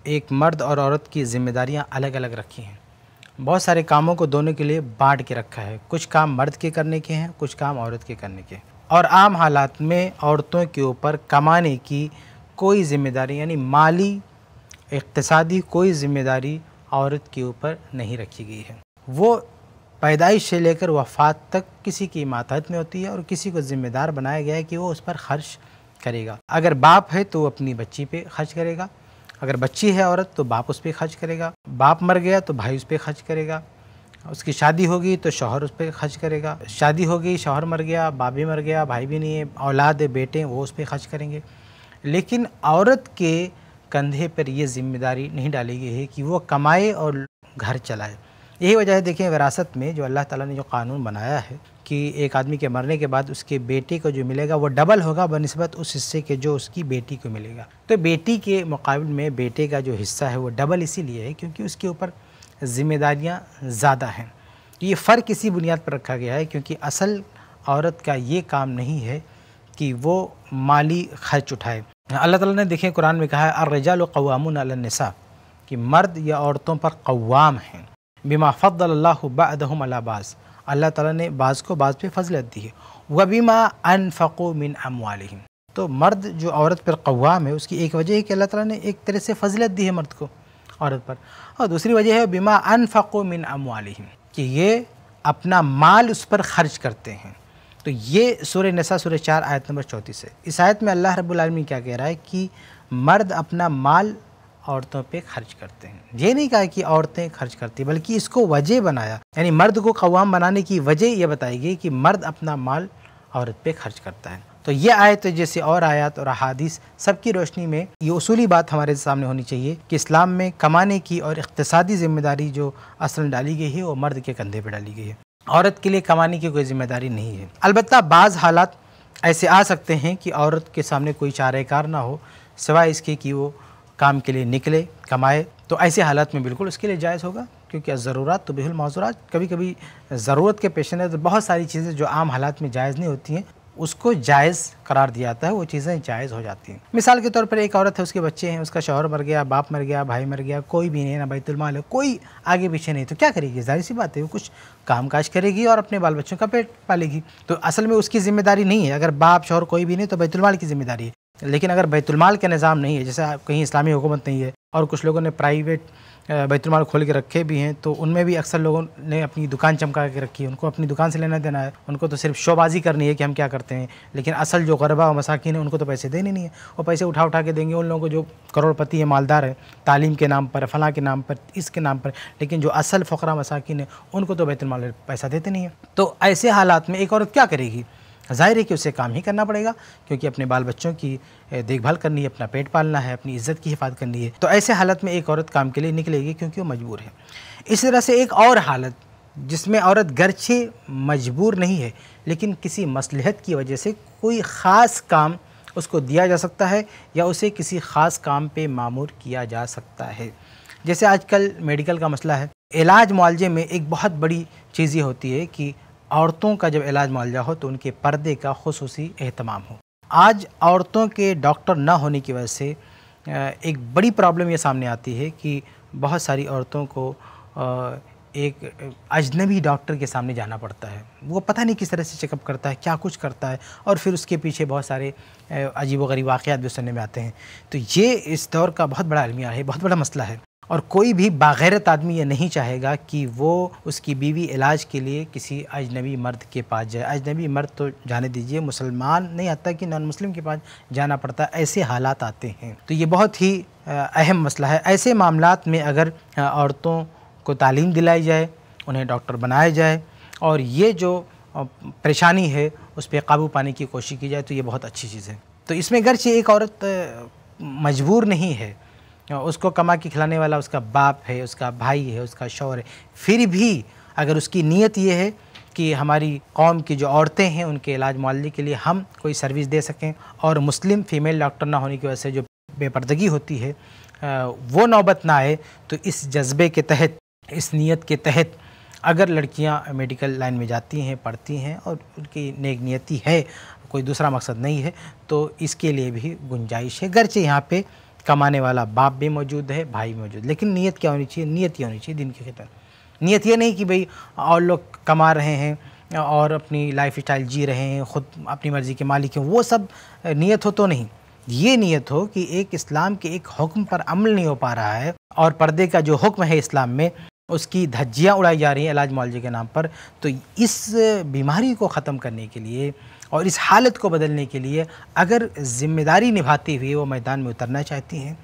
A: एक मर्द और औरत की जिम्मेदारियां अलग अलग रखी हैं बहुत सारे कामों को दोनों के लिए बांट के रखा है कुछ काम मर्द के करने के हैं कुछ काम औरत के करने के और आम हालात में औरतों के ऊपर कमाने की कोई जिम्मेदारी यानी माली इकतसादी कोई जिम्मेदारी औरत के ऊपर नहीं रखी गई है वो पैदाइश से लेकर वफात तक किसी की मातहत में होती है और किसी को ज़िम्मेदार बनाया गया है कि वो उस पर खर्च करेगा अगर बाप है तो वो अपनी बच्ची पे खर्च करेगा अगर बच्ची है औरत तो बाप उस पर खर्च करेगा बाप मर गया तो भाई उस पर खर्च करेगा उसकी शादी होगी तो शोहर उस पर खर्च करेगा शादी होगी शोहर मर गया बाप भी मर गया भाई भी नहीं है औलाद है बेटे वो उस पर खर्च करेंगे लेकिन औरत के कंधे पर ये जिम्मेदारी नहीं डाली गई है कि वो कमाए और घर चलाए यही वजह है देखें विरासत में जो अल्लाह ताला ने जो कानून बनाया है कि एक आदमी के मरने के बाद उसके बेटे को जो मिलेगा वो डबल होगा बनस्बत उस हिस्से के जो उसकी बेटी को मिलेगा तो बेटी के मुकाबले में बेटे का जो हिस्सा है वो डबल इसीलिए है क्योंकि उसके ऊपर ज़िम्मेदारियाँ ज़्यादा हैं तो ये फ़र्क इसी बुनियाद पर रखा गया है क्योंकि असल औरत का ये काम नहीं है कि वो माली खर्च उठाए अल्लाह ताला ने देखें कुरान में कहा है अर्रजाल अलनसा कि मर्द या औरतों पर कवाम हैं बिमा अलाबाज़ अल्लाह ताला ने बाज़ को बाज़ पे फजलत दी है वबीमा फ़को मिन अमवालम तो मर्द जो औरत पर कवाम है उसकी एक वजह है कि अल्लाह ताला ने एक तरह से फजलत दी है मर्द को औरत पर और दूसरी वजह है बीमा फ़को मिन अमवालम कि ये अपना माल उस पर ख़र्च करते हैं तो ये सूर्य नशा सूर्य चार आयत नंबर चौंतीस है इस आयत में अल्लाह रब्बुल रबालमी क्या कह रहा है कि मर्द अपना माल औरतों पे खर्च करते हैं ये नहीं कहा कि औरतें खर्च करती बल्कि इसको वजह बनाया यानी मर्द को कवाम बनाने की वजह यह बताई गई कि मर्द अपना माल औरत पे खर्च करता है तो ये आयत जैसे और आयत और अहादीस सबकी रोशनी में ये उसूली बात हमारे सामने होनी चाहिए कि इस्लाम में कमाने की और इकतसादी ज़िम्मेदारी जो असल डाली गई है वो मर्द के कंधे पर डाली गई है औरत के लिए कमाने की कोई ज़िम्मेदारी नहीं है अलबत् बाज़ हालात ऐसे आ सकते हैं कि औरत के सामने कोई चारेकार ना हो सिवाय इसके कि वो काम के लिए निकले कमाए तो ऐसे हालात में बिल्कुल उसके लिए जायज़ होगा क्योंकि ज़रूरत तो बिहुल मौजूद कभी कभी ज़रूरत के पेश नज़र बहुत सारी चीज़ें जो आम हालात में जायज़ नहीं होती हैं उसको जायज़ करार दिया जाता है वो चीज़ें जायज़ हो जाती हैं मिसाल के तौर पर एक औरत है उसके बच्चे हैं उसका शोहर मर गया बाप मर गया भाई मर गया कोई भी नहीं ना बैतुलमाल है कोई आगे पीछे नहीं तो क्या करेगी जाहिर सी बात है वो कुछ काम काज करेगी और अपने बाल बच्चों का पेट पालेगी तो असल में उसकी जिम्मेदारी नहीं है अगर बाप शोहर कोई भी नहीं तो बैतुलमाल की जिम्मेदारी है लेकिन अगर बैतुलमाल का निज़ाम नहीं है जैसे कहीं इस्लामी हुकूमत नहीं है और कुछ लोगों ने प्राइवेट बैतुलमाल खोल के रखे भी हैं तो उनमें भी अक्सर लोगों ने अपनी दुकान चमका के रखी है उनको अपनी दुकान से लेना देना है उनको तो सिर्फ शोबाजी करनी है कि हम क्या करते हैं लेकिन असल जो गरबा और मसाकिन है उनको तो पैसे देने नहीं है और पैसे उठा उठा के देंगे उन लोगों को जो करोड़पति है मालदार है तालीम के नाम पर फलाँ के नाम पर इसके नाम पर लेकिन जो असल फ़करा मसाकिन है उनको तो बैतुलमाल पैसा देते नहीं है तो ऐसे हालात में एक औरत क्या करेगी जाहिर है कि उसे काम ही करना पड़ेगा क्योंकि अपने बाल बच्चों की देखभाल करनी है अपना पेट पालना है अपनी इज्जत की हिफाजत करनी है तो ऐसे हालत में एक औरत काम के लिए निकलेगी क्योंकि वो मजबूर है इस तरह से एक और हालत जिसमें औरत गर्चे मजबूर नहीं है लेकिन किसी मसलहत की वजह से कोई ख़ास काम उसको दिया जा सकता है या उसे किसी ख़ास काम पर मामूर किया जा सकता है जैसे आजकल मेडिकल का मसला है इलाज मुआवजे में एक बहुत बड़ी चीज़ ये होती है कि औरतों का जब इलाज मुआवजा हो तो उनके पर्दे का खसूस अहतमाम हो आज औरतों के डॉक्टर ना होने की वजह से एक बड़ी प्रॉब्लम ये सामने आती है कि बहुत सारी औरतों को एक अजनबी डॉक्टर के सामने जाना पड़ता है वो पता नहीं किस तरह से चेकअप करता है क्या कुछ करता है और फिर उसके पीछे बहुत सारे अजीब व गरीब वाक़ भी सुनने में आते हैं तो ये इस दौर का बहुत बड़ा अलमिया है बहुत बड़ा मसला है और कोई भी बागैरत आदमी ये नहीं चाहेगा कि वो उसकी बीवी इलाज के लिए किसी अजनबी मर्द के पास जाए अजनबी मर्द तो जाने दीजिए मुसलमान नहीं आता कि नॉन मुस्लिम के पास जाना पड़ता ऐसे हालात आते हैं तो ये बहुत ही अहम मसला है ऐसे मामला में अगर औरतों को तालीम दिलाई जाए उन्हें डॉक्टर बनाया जाए और ये जो परेशानी है उस पर काबू पाने की कोशिश की जाए तो ये बहुत अच्छी चीज़ है तो इसमें अगरचे एक औरत मजबूर नहीं है उसको कमा के खिलाने वाला उसका बाप है उसका भाई है उसका शौहर है फिर भी अगर उसकी नीयत ये है कि हमारी कौम की जो औरतें हैं उनके इलाज मुआलजे के लिए हम कोई सर्विस दे सकें और मुस्लिम फ़ीमेल डॉक्टर ना होने की वजह से जो बेपर्दगी होती है वो नौबत ना आए तो इस जज्बे के तहत इस नीयत के तहत अगर लड़कियां मेडिकल लाइन में जाती हैं पढ़ती हैं और उनकी नेक नियति है कोई दूसरा मकसद नहीं है तो इसके लिए भी गुंजाइश है गरचे यहाँ पर कमाने वाला बाप भी मौजूद है भाई मौजूद लेकिन नीयत क्या होनी चाहिए नीयत ये होनी चाहिए दिन की खिदमत नीयत ये नहीं कि भाई और लोग कमा रहे हैं और अपनी लाइफ स्टाइल जी रहे हैं ख़ुद अपनी मर्ज़ी के मालिक हैं वो सब नीयत हो तो नहीं ये नीयत हो कि एक इस्लाम के एक हुक्म पर अमल नहीं हो पा रहा है और पर्दे का जो हुक्म है इस्लाम में उसकी धज्जियाँ उड़ाई जा रही हैं इलाज मुआवजे के नाम पर तो इस बीमारी को ख़त्म करने के लिए और इस हालत को बदलने के लिए अगर ज़िम्मेदारी निभाते हुए वो मैदान में उतरना चाहती हैं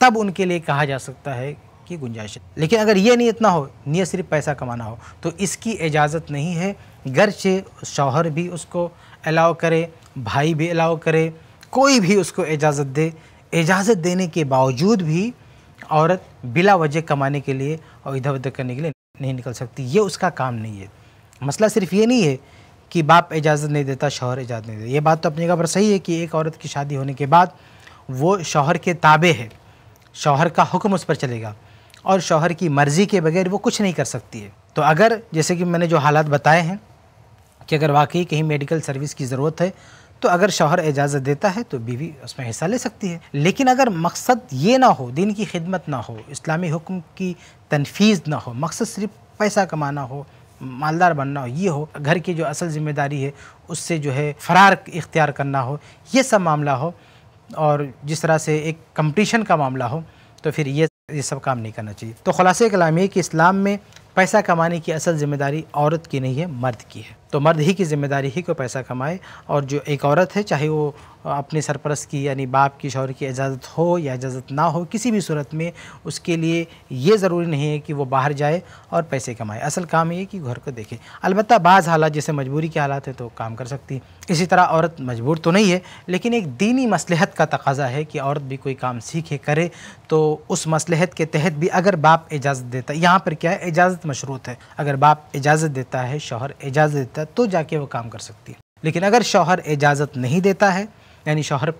A: तब उनके लिए कहा जा सकता है कि गुंजाइश लेकिन अगर ये नीयत ना हो नीयत सिर्फ पैसा कमाना हो तो इसकी इजाज़त नहीं है घर से शौहर भी उसको अलाउ करे भाई भी अलाउ करे कोई भी उसको इजाज़त दे इजाज़त देने के बावजूद भी औरत बिला वजह कमाने के लिए और इधर उधर करने के लिए नहीं निकल सकती ये उसका काम नहीं है मसला सिर्फ ये नहीं है कि बाप इजाज़त नहीं देता शोहर इजाज़त नहीं देता ये बात तो अपनी जगह पर सही है कि एक औरत की शादी होने के बाद वो शोहर के ताबे है शोहर का हुक्म उस पर चलेगा और शोहर की मर्ज़ी के बगैर वो कुछ नहीं कर सकती है तो अगर जैसे कि मैंने जो हालात बताए हैं कि अगर वाकई कहीं मेडिकल सर्विस की ज़रूरत है तो अगर शोहर इजाज़त देता है तो बीवी उसमें हिस्सा ले सकती है लेकिन अगर मकसद ये ना हो दिन की खिदमत ना हो इस्लामी हुक्म की तनफीज़ ना हो मकसद सिर्फ पैसा कमाना हो मालदार बनना हो ये हो घर की जो असल जिम्मेदारी है उससे जो है फरार इख्तियार करना हो ये सब मामला हो और जिस तरह से एक कंपटीशन का मामला हो तो फिर ये ये सब काम नहीं करना चाहिए तो खुलासे कलाम ये कि इस्लाम में पैसा कमाने की असल ज़िम्मेदारी औरत की नहीं है मर्द की है तो मर्द ही की जिम्मेदारी ही को पैसा कमाए और जो एक औरत है चाहे वो अपने सरपरस की यानी बाप की शौहर की इजाज़त हो या इजाज़त ना हो किसी भी सूरत में उसके लिए ये ज़रूरी नहीं है कि वो बाहर जाए और पैसे कमाए असल काम ये कि घर को देखे अलबत्त बाज़ हालात जैसे मजबूरी के हालात हैं तो काम कर सकती इसी तरह औरत मजबूर तो नहीं है लेकिन एक दीनी मसलहत का तकाजा है कि औरत भी कोई काम सीखे करे तो उस मसलहत के तहत भी अगर बाप इजाज़त देता है यहाँ पर क्या है इजाज़त मशरूत है अगर बाप इजाज़त देता है शौहर इजाज़त देता है तो जाके वो काम कर सकती है लेकिन अगर शौहर इजाज़त नहीं देता है यानी शौहर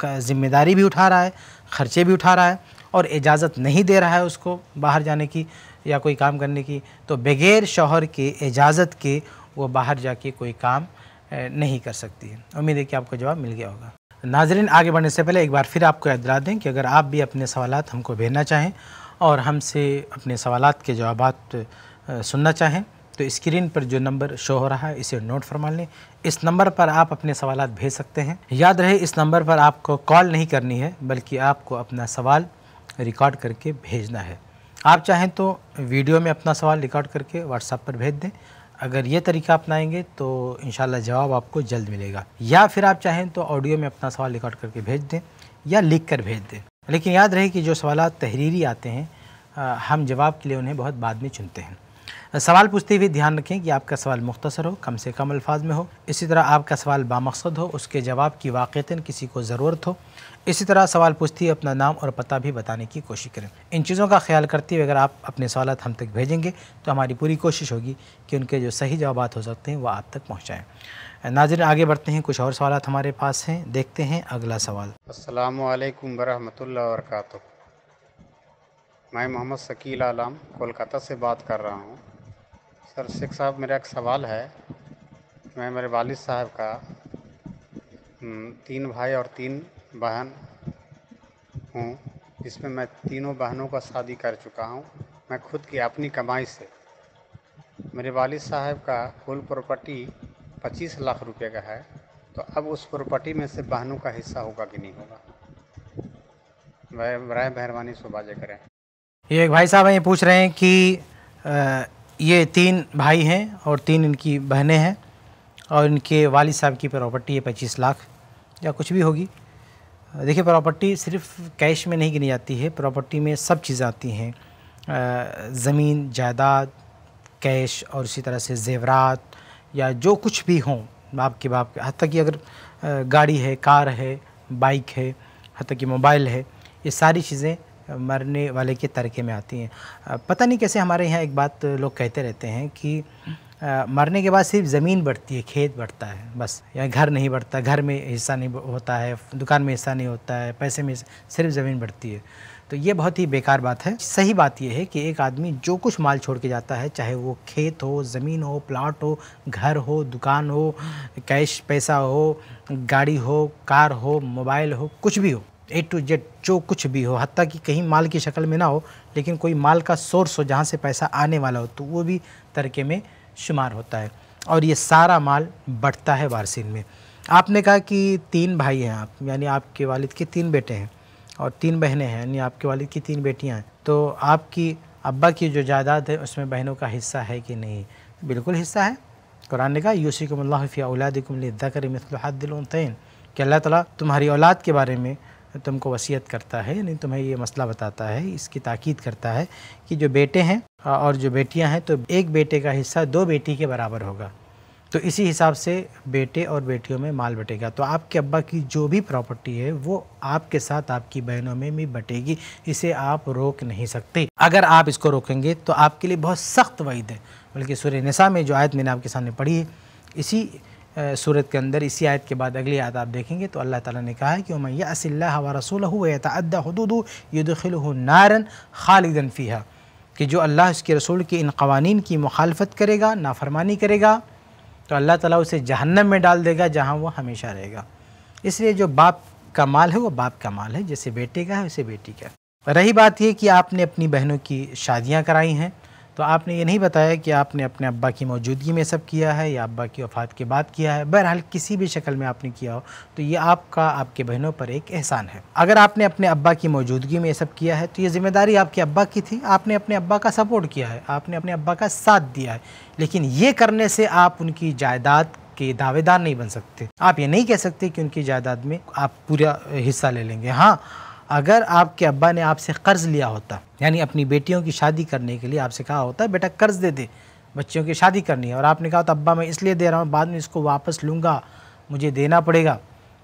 A: का जिम्मेदारी भी उठा रहा है ख़र्चे भी उठा रहा है और इजाज़त नहीं दे रहा है उसको बाहर जाने की या कोई काम करने की तो बग़ैर शौहर के इजाज़त के वो बाहर जाके कोई काम नहीं कर सकती है उम्मीद है कि आपको जवाब मिल गया होगा नाजरीन आगे बढ़ने से पहले एक बार फिर आपको इतला दें कि अगर आप भी अपने सवाल हमको भेजना चाहें और हमसे अपने सवाल के जवाब सुनना चाहें तो स्क्रीन पर जो नंबर शो हो रहा है इसे नोट फरमा लें इस नंबर पर आप अपने सवाल भेज सकते हैं याद रहे इस नंबर पर आपको कॉल नहीं करनी है बल्कि आपको अपना सवाल रिकॉर्ड करके भेजना है आप चाहें तो वीडियो में अपना सवाल रिकॉर्ड करके व्हाट्सएप पर भेज दें अगर ये तरीका अपनाएंगे तो इन जवाब आपको जल्द मिलेगा या फिर आप चाहें तो ऑडियो में अपना सवाल रिकॉर्ड करके भेज दें या लिख कर भेज दें लेकिन याद रहे कि जो सवाल तहरीरी आते हैं हम जवाब के लिए उन्हें बहुत बाद में चुनते हैं सवाल पूछते हुए ध्यान रखें कि आपका सवाल मुख्तसर हो कम से कम अल्फाज में हो इसी तरह आपका सवाल बामकसद हो उसके जवाब की वाक़ता किसी को ज़रूरत हो इसी तरह सवाल पूछते हुए अपना नाम और पता भी बताने की कोशिश करें इन चीज़ों का ख्याल करते हुए अगर आप अपने सवाल हम तक भेजेंगे तो हमारी पूरी कोशिश होगी कि उनके जो सही जवाब हो सकते हैं वह आप तक पहुँचाएँ नाजिर आगे बढ़ते हैं कुछ और सवाल हमारे पास हैं देखते हैं अगला सवाल अल्लाम वरहल वर्क मैं मोहम्मद शकील आलम कोलकाता से बात कर रहा हूँ सर शेख साहब मेरा एक सवाल है मैं मेरे वालिद साहब का हम्म, तीन भाई और तीन बहन हूँ जिसमें मैं तीनों बहनों का शादी कर चुका हूँ मैं खुद की अपनी कमाई से मेरे वालिद साहब का कुल प्रॉपर्टी पच्चीस लाख रुपए का है तो अब उस प्रॉपर्टी में से बहनों का हिस्सा होगा कि नहीं होगा वह राय मेहरबानी सुबह जय करें ये एक भाई साहब ये पूछ रहे हैं कि ये तीन भाई हैं और तीन इनकी बहनें हैं और इनके वाल साहब की प्रॉपर्टी है पच्चीस लाख या कुछ भी होगी देखिए प्रॉपर्टी सिर्फ कैश में नहीं गिनी जाती है प्रॉपर्टी में सब चीज़ें आती हैं ज़मीन जायदाद कैश और इसी तरह से जेवरात या जो कुछ भी हों बाप के बाप के हद तक कि अगर गाड़ी है कार है बाइक है हद तक कि मोबाइल है ये सारी चीज़ें मरने वाले के तरीके में आती हैं पता नहीं कैसे हमारे यहाँ एक बात लोग कहते रहते हैं कि आ, मरने के बाद सिर्फ ज़मीन बढ़ती है खेत बढ़ता है बस या घर नहीं बढ़ता घर में हिस्सा नहीं होता है दुकान में हिस्सा नहीं होता है पैसे में सिर्फ ज़मीन बढ़ती है तो ये बहुत ही बेकार बात है सही बात यह है कि एक आदमी जो कुछ माल छोड़ के जाता है चाहे वो खेत हो ज़मीन हो प्लाट हो घर हो दुकान हो कैश पैसा हो गाड़ी हो कार हो मोबाइल हो कुछ भी हो ए टू जेड जो कुछ भी हो हती कि कहीं माल की शक्ल में ना हो लेकिन कोई माल का सोर्स हो जहाँ से पैसा आने वाला हो तो वो भी तरके में शुमार होता है और ये सारा माल बढ़ता है वारसिन में आपने कहा कि तीन भाई हैं आप यानी आपके वालिद के तीन बेटे हैं और तीन बहनें हैं यानी आपके वालिद की तीन बेटियाँ हैं तो आपकी अब्बा की जो जायदाद है उसमें बहनों का हिस्सा है कि नहीं बिल्कुल हिस्सा है कुरान ने कहा यूसी हफ़िया औलादिकुम ज़कर मिसल हदिल तैन कि अल्लाह तला तुम्हारी औलाद के बारे में तुमको वसीयत करता है यानी तुम्हें ये मसला बताता है इसकी ताकीद करता है कि जो बेटे हैं और जो बेटियां हैं तो एक बेटे का हिस्सा दो बेटी के बराबर होगा तो इसी हिसाब से बेटे और बेटियों में माल बटेगा तो आपके अब्बा की जो भी प्रॉपर्टी है वो आपके साथ आपकी बहनों में भी बटेगी इसे आप रोक नहीं सकते अगर आप इसको रोकेंगे तो आपके लिए बहुत सख्त वईद है बल्कि सुर नशा में जो आयत मैंने आपके सामने पढ़ी है इसी सूरत के अंदर इसी आयत के बाद अगली आयत आप देखेंगे तो अल्लाह ताला ने कहा है कि मैं असल्ला व रसूल यतदा हदूद यदखिल नारन खालिदन फ़ीहा कि जो अल्लाह उसके रसूल के इन कवानीन की मुखालफत करेगा नाफरमानी करेगा तो अल्लाह ताला उसे जहन्नम में डाल देगा जहाँ वह हमेशा रहेगा इसलिए जो बाप का माल है वो बाप का माल है जैसे बेटे का है वैसे बेटी का रही बात यह कि आपने अपनी बहनों की शादियाँ कराई हैं तो आपने ये नहीं बताया कि आपने अपने अब्बा की मौजूदगी में सब किया है या अब्बा की वफ़ात के बाद किया है बहरहाल किसी भी शक्ल में आपने किया हो तो ये आपका आपके बहनों पर एक एहसान है अगर आपने अपने अब्बा की मौजूदगी में ये सब किया है तो ये ज़िम्मेदारी आपके अब्बा की थी आपने अपने अब्बा का सपोर्ट किया है आपने अपने अब्बा का साथ दिया है लेकिन ये करने से आप उनकी जायदाद के दावेदार नहीं बन सकते आप ये नहीं कह सकते कि उनकी जायदाद में आप पूरा हिस्सा ले लेंगे हाँ अगर आपके अब्बा ने आपसे कर्ज़ लिया होता यानी अपनी बेटियों की शादी करने के लिए आपसे कहा होता बेटा कर्ज़ दे दे बच्चियों की शादी करनी है और आपने कहा तो अब्बा मैं इसलिए दे रहा हूँ बाद में इसको वापस लूँगा मुझे देना पड़ेगा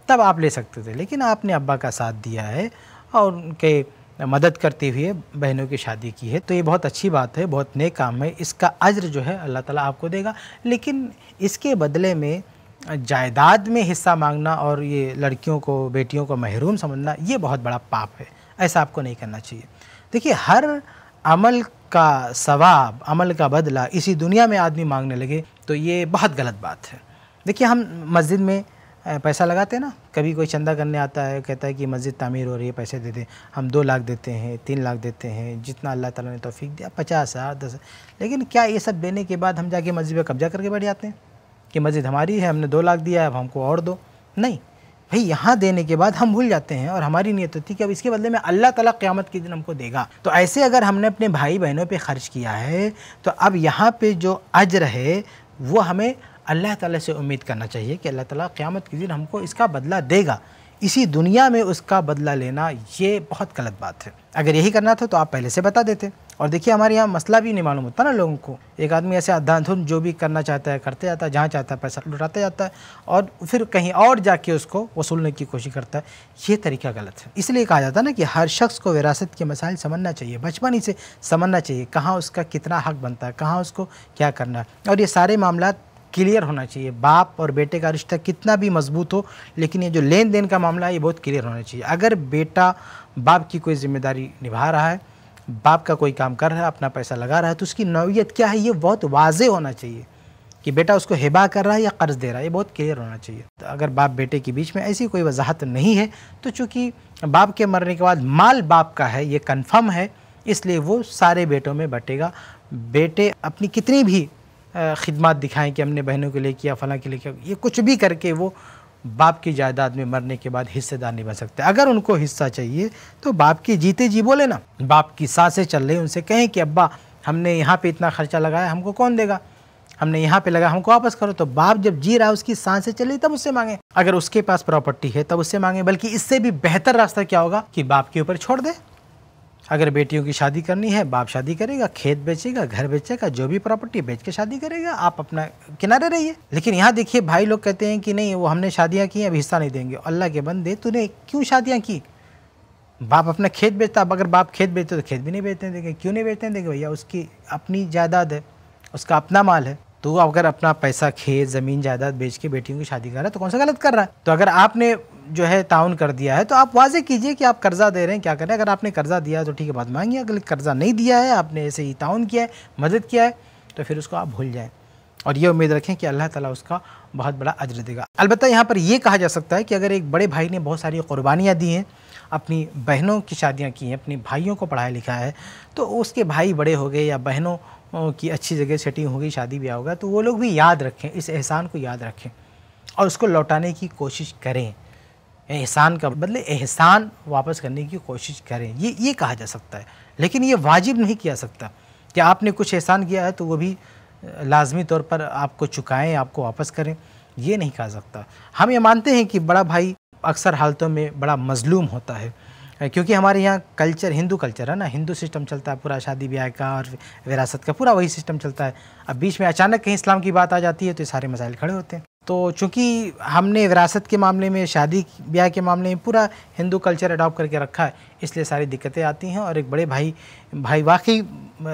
A: तब आप ले सकते थे लेकिन आपने अब्बा का साथ दिया है और उनके मदद करते हुए बहनों की शादी की है तो ये बहुत अच्छी बात है बहुत नेक काम है इसका अज्र जो है अल्लाह ताला आपको देगा लेकिन इसके बदले में जायदाद में हिस्सा मांगना और ये लड़कियों को बेटियों को महरूम समझना ये बहुत बड़ा पाप है ऐसा आपको नहीं करना चाहिए देखिए हर अमल का सवाब अमल का बदला इसी दुनिया में आदमी मांगने लगे तो ये बहुत गलत बात है देखिए हम मस्जिद में पैसा लगाते हैं ना कभी कोई चंदा करने आता है कहता है कि मस्जिद तामीर हो रही है पैसे दे दें हम दो लाख देते हैं तीन लाख देते हैं जितना अल्लाह ताला ने तोफ़ी दिया पचास हज़ार दस लेकिन क्या ये सब देने के बाद हम जाके मस्जिद पर कब्जा करके बैठ जाते हैं कि मस्जिद हमारी है हमने दो लाख दिया है अब हमको और दो नहीं भाई यहाँ देने के बाद हम भूल जाते हैं और हमारी नीयत होती है कि अब इसके बदले में अल्लाह ताला क़्यामत के दिन हमको देगा तो ऐसे अगर हमने अपने भाई बहनों पे खर्च किया है तो अब यहाँ पे जो अज्र है वो हमें अल्लाह ताला से उम्मीद करना चाहिए कि अल्लाह ताला क़्यामत के दिन हमको इसका बदला देगा इसी दुनिया में उसका बदला लेना ये बहुत गलत बात है अगर यही करना था तो आप पहले से बता देते और देखिए हमारे यहाँ मसला भी नहीं मालूम होता ना लोगों को एक आदमी ऐसे अधाधुन जो भी करना चाहता है करते जाता है जहाँ चाहता है पैसा लुटाते जाता है और फिर कहीं और जाके उसको वसूलने की कोशिश करता है ये तरीका गलत है इसलिए कहा जाता है ना कि हर शख्स को विरासत के मसाइल समझना चाहिए बचपन ही से समझना चाहिए कहाँ उसका कितना हक बनता है कहाँ उसको क्या करना है और ये सारे मामला क्लियर होना चाहिए बाप और बेटे का रिश्ता कितना भी मजबूत हो लेकिन ये जो लेन देन का मामला है ये बहुत क्लियर होना चाहिए अगर बेटा बाप की कोई जिम्मेदारी निभा रहा है बाप का कोई काम कर रहा है अपना पैसा लगा रहा है तो उसकी नौीयत क्या है ये बहुत वाज होना चाहिए कि बेटा उसको हिबा कर रहा है या कर्ज़ दे रहा है ये बहुत क्लियर होना चाहिए तो अगर बाप बेटे के बीच में ऐसी कोई वजाहत नहीं है तो चूँकि बाप के मरने के बाद माल बाप का है ये कन्फर्म है इसलिए वो सारे बेटों में बटेगा बेटे अपनी कितनी भी खिदमत दिखाएं कि हमने बहनों के लिए किया फला के लिए किया ये कुछ भी करके वो बाप की जायदाद में मरने के बाद हिस्सेदार नहीं बन सकते अगर उनको हिस्सा चाहिए तो बाप की जीते जी बोले ना बाप की सासें चल रही उनसे कहें कि अब्बा हमने यहाँ पे इतना खर्चा लगाया हमको कौन देगा हमने यहाँ पे लगाया हमको वापस करो तो बाप जब जी रहा है उसकी सांसें चली तब उससे मांगे अगर उसके पास प्रॉपर्टी है तब उससे मांगे बल्कि इससे भी बेहतर रास्ता क्या होगा कि बाप के ऊपर छोड़ दे अगर बेटियों की शादी करनी है बाप शादी करेगा खेत बेचेगा घर बेचेगा जो भी प्रॉपर्टी बेच के शादी करेगा आप अपना किनारे रहिए लेकिन यहाँ देखिए भाई लोग कहते हैं कि नहीं वो हमने शादियाँ की अब हिस्सा नहीं देंगे अल्लाह के बंदे तूने क्यों शादियाँ की बाप अपना खेत बेचता अब अगर बाप खेत बेचते तो खेत भी नहीं बेचते देंगे क्यों नहीं बेचते देंगे भैया उसकी अपनी जायदाद है उसका अपना माल है तो अगर अपना पैसा खेत ज़मीन जायदाद बेच के बेटियों की शादी कर रहा है तो कौन सा गलत कर रहा है तो अगर आपने जो है ताउन कर दिया है तो आप वाजे कीजिए कि आप कर्ज़ा दे रहे हैं क्या करें अगर आपने कर्ज़ा दिया तो ठीक है बात मांगिए अगर कर्ज़ा नहीं दिया है आपने ऐसे ही ताउन किया है मदद किया है तो फिर उसको आप भूल जाएँ और ये उम्मीद रखें कि अल्लाह ताला उसका बहुत बड़ा अजर देगा अलबत्त यहाँ पर यह कहा जा सकता है कि अगर एक बड़े भाई ने बहुत सारी क़ुरबानियाँ दी हैं अपनी बहनों की शादियाँ की हैं अपने भाइयों को पढ़ाया लिखा है तो उसके भाई बड़े हो गए या बहनों की अच्छी जगह सेटिंग गई शादी ब्याह होगा तो वो लोग भी याद रखें इस एहसान को याद रखें और उसको लौटाने की कोशिश करें एहसान का बदले एहसान वापस करने की कोशिश करें ये ये कहा जा सकता है लेकिन ये वाजिब नहीं किया सकता कि आपने कुछ एहसान किया है तो वो भी लाजमी तौर पर आपको चुकाएं आपको वापस करें ये नहीं कहा सकता हम ये मानते हैं कि बड़ा भाई अक्सर हालतों में बड़ा मजलूम होता है क्योंकि हमारे यहाँ कल्चर हिंदू कल्चर है ना हिंदू सिस्टम चलता है पूरा शादी ब्याह का और विरासत का पूरा वही सिस्टम चलता है अब बीच में अचानक कहीं इस्लाम की बात आ जाती है तो ये सारे मसाइल खड़े होते हैं तो चूँकि हमने विरासत के मामले में शादी ब्याह के मामले में पूरा हिंदू कल्चर अडॉप्ट करके रखा है इसलिए सारी दिक्कतें आती हैं और एक बड़े भाई भाई वाकई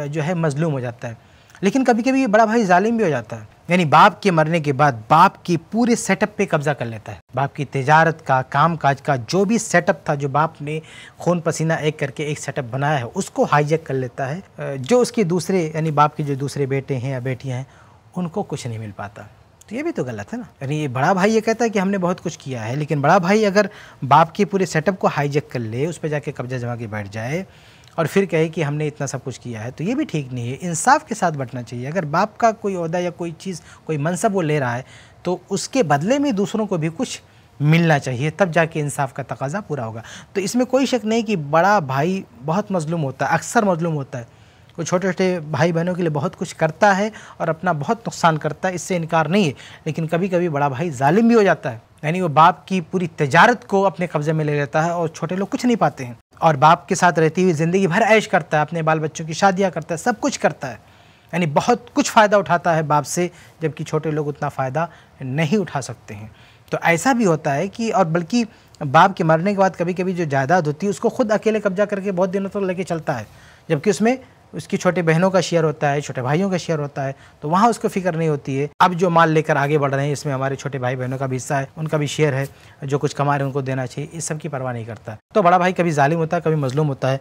A: जो है मजलूम हो जाता है लेकिन कभी कभी बड़ा भाई जालिम भी हो जाता है यानी बाप के मरने के बाद बाप के पूरे सेटअप पे कब्जा कर लेता है बाप की तजारत का काम काज का जो भी सेटअप था जो बाप ने खून पसीना एक करके एक सेटअप बनाया है उसको हाईजेक कर लेता है जो उसके दूसरे यानी बाप के जो दूसरे बेटे हैं या बेटियाँ हैं उनको कुछ नहीं मिल पाता तो ये भी तो गलत है ना यानी ये बड़ा भाई ये कहता है कि हमने बहुत कुछ किया है लेकिन बड़ा भाई अगर बाप के पूरे सेटअप को हाईजेक कर ले उस पर जाके कब्जा जमा के बैठ जाए और फिर कहे कि हमने इतना सब कुछ किया है तो ये भी ठीक नहीं है इंसाफ के साथ बैठना चाहिए अगर बाप का कोई अहदा या कोई चीज़ कोई मनसब वो ले रहा है तो उसके बदले में दूसरों को भी कुछ मिलना चाहिए तब जाके इंसाफ का तकाजा पूरा होगा तो इसमें कोई शक नहीं कि बड़ा भाई बहुत मजलूम होता है अक्सर मजलूम होता है वो छोटे छोटे भाई बहनों के लिए बहुत कुछ करता है और अपना बहुत नुकसान करता है इससे इनकार नहीं है लेकिन कभी कभी बड़ा भाई ालिम भी हो जाता है यानी वो बाप की पूरी तजारत को अपने कब्ज़े में ले लेता है और छोटे लोग कुछ नहीं पाते हैं और बाप के साथ रहती हुई ज़िंदगी भर ऐश करता है अपने बाल बच्चों की शादियाँ करता है सब कुछ करता है यानी बहुत कुछ फ़ायदा उठाता है बाप से जबकि छोटे लोग उतना फ़ायदा नहीं उठा सकते हैं तो ऐसा भी होता है कि और बल्कि बाप के मरने के बाद कभी कभी जो जायदाद होती है उसको खुद अकेले कब्जा करके बहुत दिनों तक तो लेके चलता है जबकि उसमें उसकी छोटी बहनों का शेयर होता है छोटे भाइयों का शेयर होता है तो वहाँ उसको फिक्र नहीं होती है अब जो माल लेकर आगे बढ़ रहे हैं इसमें हमारे छोटे भाई बहनों का भी हिस्सा है उनका भी शेयर है जो कुछ कमा रहे हैं उनको देना चाहिए इस सब की परवाह नहीं करता तो बड़ा भाई कभी ालिम होता है कभी मजलूम होता है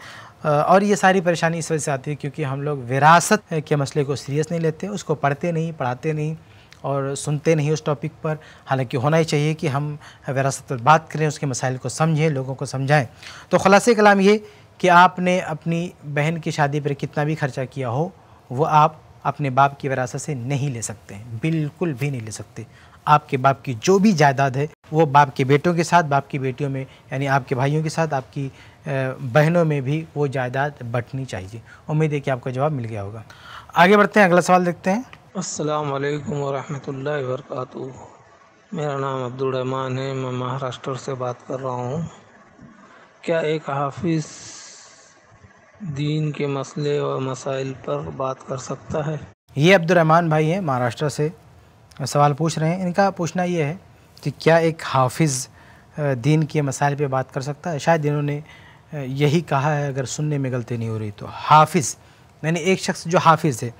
A: और ये सारी परेशानी इस वजह से आती है क्योंकि हम लोग विरासत के मसले को सीरियस नहीं लेते उसको पढ़ते नहीं पढ़ाते नहीं और सुनते नहीं उस टॉपिक पर हालांकि होना ही चाहिए कि हम विरासत पर बात करें उसके मसाइल को समझें लोगों को समझाएं तो ख़ुलासे कलाम ये कि आपने अपनी बहन की शादी पर कितना भी खर्चा किया हो वो आप अपने बाप की विरासत से नहीं ले सकते हैं बिल्कुल भी नहीं ले सकते आपके बाप की जो भी जायदाद है वो बाप के बेटों के साथ बाप की बेटियों में यानी आपके भाइयों के साथ आपकी बहनों में भी वो जायदाद बटनी चाहिए उम्मीद है कि आपका जवाब मिल गया होगा आगे बढ़ते हैं अगला सवाल देखते हैं अस्सलाम वालेकुम वरहमतुल्लाहि वबरकातुहू मेरा नाम अब्दुलरहमान है मैं महाराष्ट्र से बात कर रहा हूँ क्या एक हाफिज़ दीन के मसले और मसाइल पर बात कर सकता है ये अब्दुलरहमान भाई हैं महाराष्ट्र से सवाल पूछ रहे हैं इनका पूछना ये है कि क्या एक हाफिज़ दीन के मसाइल पे बात कर सकता है शायद इन्होंने यही कहा है अगर सुनने में गलती नहीं हो रही तो हाफिज़ यानी एक शख्स जो हाफिज़ है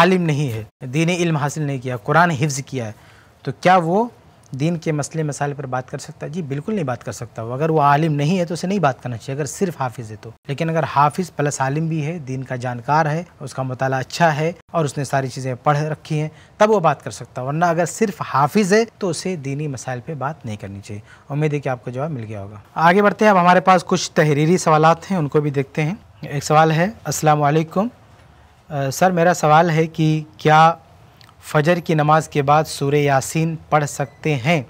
A: आलिम नहीं है दीन इल्म हासिल नहीं किया कुरान हिफ्ज़ किया है तो क्या वो दीन के मसले मसाइल पर बात कर सकता है जी बिल्कुल नहीं बात कर सकता वो अगर वो आलिम नहीं है तो उसे नहीं बात करना चाहिए अगर सिर्फ हाफिज़ है तो लेकिन अगर हाफिज़ प्लस आलिम भी है दीन का जानकार है उसका मताल अच्छा है और उसने सारी चीज़ें पढ़ रखी हैं तब वो बात कर सकता है वरना अगर सिर्फ हाफिज़ है तो उसे दीनी मसाइल पर बात नहीं करनी चाहिए उम्मीद है कि आपको जवाब मिल गया होगा आगे बढ़ते हैं अब हमारे पास कुछ तहरीरी सवाल हैं उनको भी देखते हैं एक सवाल है असलकुम सर मेरा सवाल है कि क्या फ़जर की नमाज़ के बाद सूर्य यासीन पढ़ सकते हैं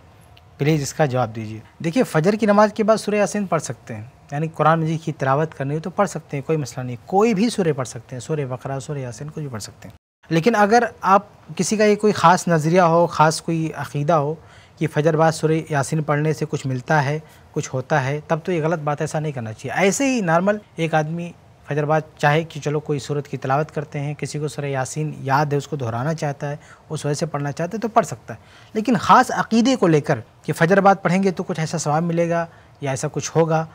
A: प्लीज़ इसका जवाब दीजिए देखिए फ़जर की नमाज़ के बाद सूर्य यासीन पढ़ सकते हैं यानी कुरान मजीद की तिलावत करनी हो तो पढ़ सकते हैं कोई मसला नहीं कोई भी सूर्य पढ़ सकते हैं सूर्य बकरा सूर्य यासीन कुछ भी पढ़ सकते हैं लेकिन अगर आप किसी का ये कोई ख़ास नज़रिया हो ख़ास कोई अकीदा हो कि फजर बाद सूर्य यासीन पढ़ने से कुछ मिलता है कुछ होता है तब तो ये गलत बात ऐसा नहीं करना चाहिए ऐसे ही नॉर्मल एक आदमी फजर बाद चाहे कि चलो कोई सूरत की तलावत करते हैं किसी को सर यासीन याद है उसको दोहराना चाहता है उस वजह से पढ़ना चाहता है तो पढ़ सकता है लेकिन ख़ास अकीदे को लेकर कि फजर बाद पढ़ेंगे तो कुछ ऐसा सवाब मिलेगा या ऐसा कुछ होगा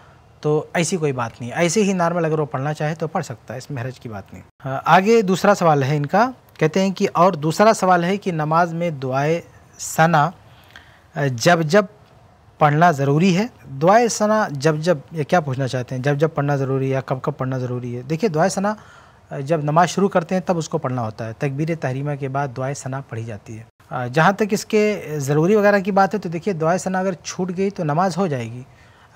A: तो ऐसी कोई बात नहीं ऐसे ही नॉर्मल अगर वो पढ़ना चाहे तो पढ़ सकता है इसमें हरज की बात नहीं हाँ, आगे दूसरा सवाल है इनका कहते हैं कि और दूसरा सवाल है कि नमाज में दुआए सना जब जब पढ़ना ज़रूरी है दुआए सना जब जब ये क्या पूछना चाहते हैं जब जब पढ़ना ज़रूरी है या कब कब पढ़ना ज़रूरी है देखिए दुआए सना जब नमाज़ शुरू करते हैं तब उसको पढ़ना होता है तकबीर तहरीमा के बाद दुआए सना पढ़ी जाती है जहाँ तक इसके ज़रूरी वगैरह की बात है तो देखिए दुआए सना अगर छूट गई तो नमाज़ हो जाएगी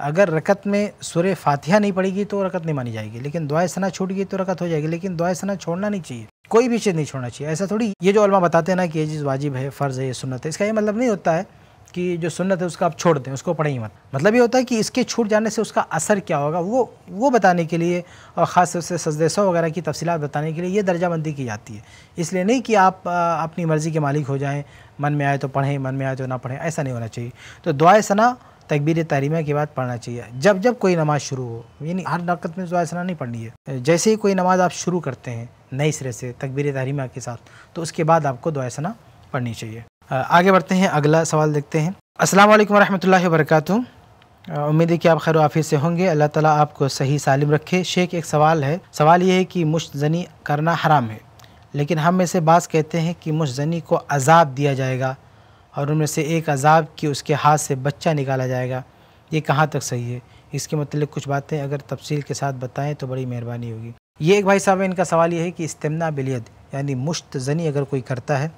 A: अगर रकत में सुर फातिहा नहीं पड़ेगी तो रकत नहीं मानी जाएगी लेकिन दुआए सना छूट गई तो रकत हो जाएगी लेकिन दुआए सना छोड़ना नहीं चाहिए कोई भी चीज़ नहीं छोड़ना चाहिए ऐसा थोड़ी ये जो अलमा बताते हैं ना कि ये चीज़ वाजिब है फ़र्ज़ है ये सुनत है इसका ये मतलब नहीं होता है कि जो सुन्नत है उसका आप छोड़ दें उसको पढ़ें मत मतलब ये होता है कि इसके छूट जाने से उसका असर क्या होगा वो वो बताने के लिए और ख़ास तौर से सजदेसों वगैरह की तफसीत बताने के लिए ये दर्जाबंदी की जाती है इसलिए नहीं कि आप आ, अपनी मर्ज़ी के मालिक हो जाएँ मन में आए तो पढ़ें मन में आए तो ना पढ़ें ऐसा नहीं होना चाहिए तो दुआ सना तकबीर तहरीमा के बाद पढ़ना चाहिए जब जब कोई नमाज़ शुरू हो यानी हर नकत में दुआ सना नहीं पढ़नी है जैसे ही कोई नमाज़ आप शुरू करते हैं नए सिरे से तकबीर तहरीमा के साथ तो उसके बाद आपको दुआ सना पढ़नी चाहिए आगे बढ़ते हैं अगला सवाल देखते हैं अस्सलाम वालेकुम वरहमतुल्लाहि वबरकatuh उम्मीद है कि आप खैर आफिर से होंगे अल्लाह ताला आपको सही सालिम रखे शेख एक सवाल है सवाल यह है कि मुश्त जनी करना हराम है लेकिन हम में से बास कहते हैं कि मुश्त जनी को अजाब दिया जाएगा और उनमें से एक अजाब कि उसके हाथ से बच्चा निकाला जाएगा ये कहाँ तक सही है इसके मतलब कुछ बातें अगर तफसील के साथ बताएँ तो बड़ी मेहरबानी होगी ये एक भाई साहब इनका सवाल यह है कि इस्तेमना बिलियत यानी मुश्त जनी अगर कोई करता है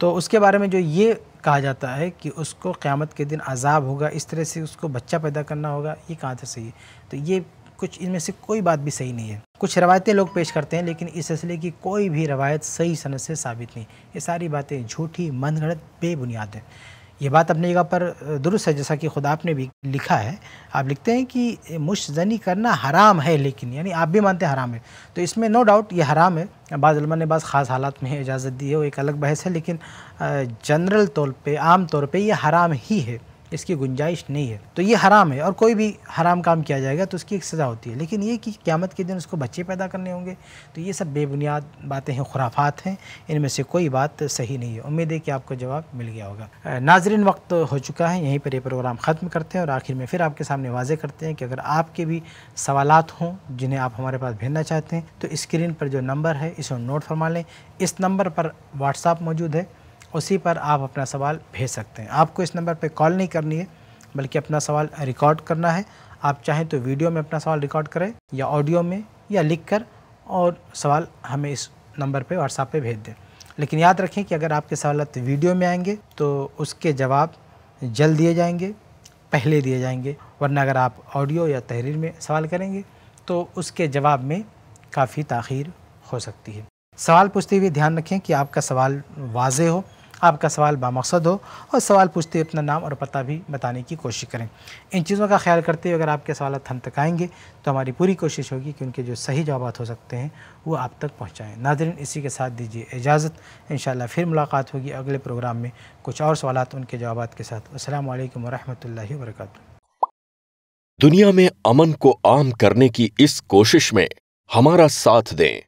A: तो उसके बारे में जो ये कहा जाता है कि उसको क़्यामत के दिन अजाब होगा इस तरह से उसको बच्चा पैदा करना होगा ये कहाँ से सही है तो ये कुछ इनमें से कोई बात भी सही नहीं है कुछ रवायतें लोग पेश करते हैं लेकिन इस सिलसिले की कोई भी रवायत सही सनत से साबित नहीं ये सारी बातें झूठी मनगढ़ंत बेबुनियाद है ये बात अपनी जगह पर दुरुस्त है जैसा कि खुदा आपने भी लिखा है आप लिखते हैं कि मुश जनी करना हराम है लेकिन यानी आप भी मानते हैं हराम है तो इसमें नो डाउट ये हराम है बाज़लमा ने बस ख़ास हालात में इजाज़त दी है वो एक अलग बहस है लेकिन जनरल तौर पर आम तौर पर यह हराम ही है इसकी गुंजाइश नहीं है तो ये हराम है और कोई भी हराम काम किया जाएगा तो उसकी एक सज़ा होती है लेकिन ये कि क़्यामत के दिन उसको बच्चे पैदा करने होंगे तो ये सब बेबुनियाद बातें हैं खुराफात हैं इनमें से कोई बात सही नहीं है उम्मीद है कि आपको जवाब मिल गया होगा नाजरन वक्त हो चुका है यहीं पर ये प्रोग्राम ख़त्म करते हैं और आखिर में फिर आपके सामने वाजे करते हैं कि अगर आपके भी सवाल हों जिन्हें आप हमारे पास भेजना चाहते हैं तो स्क्रीन पर जो नंबर है इसे नोट फरमा लें इस नंबर पर व्हाट्सअप मौजूद है उसी पर आप अपना सवाल भेज सकते हैं आपको इस नंबर पर कॉल नहीं करनी है बल्कि अपना सवाल रिकॉर्ड करना है आप चाहें तो वीडियो में अपना सवाल रिकॉर्ड करें या ऑडियो में या लिख कर और सवाल हमें इस नंबर पर व्हाट्सएप पर भेज दें लेकिन याद रखें कि अगर आपके सवाल वीडियो में आएंगे तो उसके जवाब जल्द दिए जाएंगे पहले दिए जाएंगे वरना अगर आप ऑडियो या तहरीर में सवाल करेंगे तो उसके जवाब में काफ़ी तखीर हो सकती है सवाल पूछते हुए ध्यान रखें कि आपका सवाल वाज हो आपका सवाल बामकसद हो और सवाल पूछते हुए अपना नाम और पता भी बताने की कोशिश करें इन चीज़ों का ख्याल करते हुए अगर आपके सवाल हम तक आएंगे तो हमारी पूरी कोशिश होगी कि उनके जो सही जवाब हो सकते हैं वो आप तक पहुँचाएँ नाजरन इसी के साथ दीजिए इजाज़त इन फिर मुलाकात होगी अगले प्रोग्राम में कुछ और सवाल उनके जवाब के साथ असल वरहमल वर्क दुनिया में अमन को आम करने की इस कोशिश में हमारा साथ दें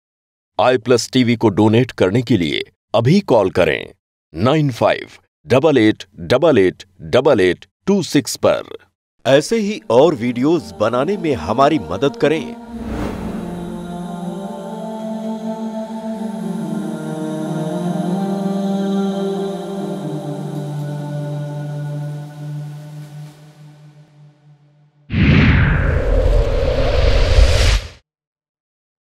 A: आई प्लस टीवी को डोनेट करने के लिए अभी कॉल करें nine five double eight double eight double eight two six पर ऐसे ही और वीडियोस बनाने में हमारी मदद करें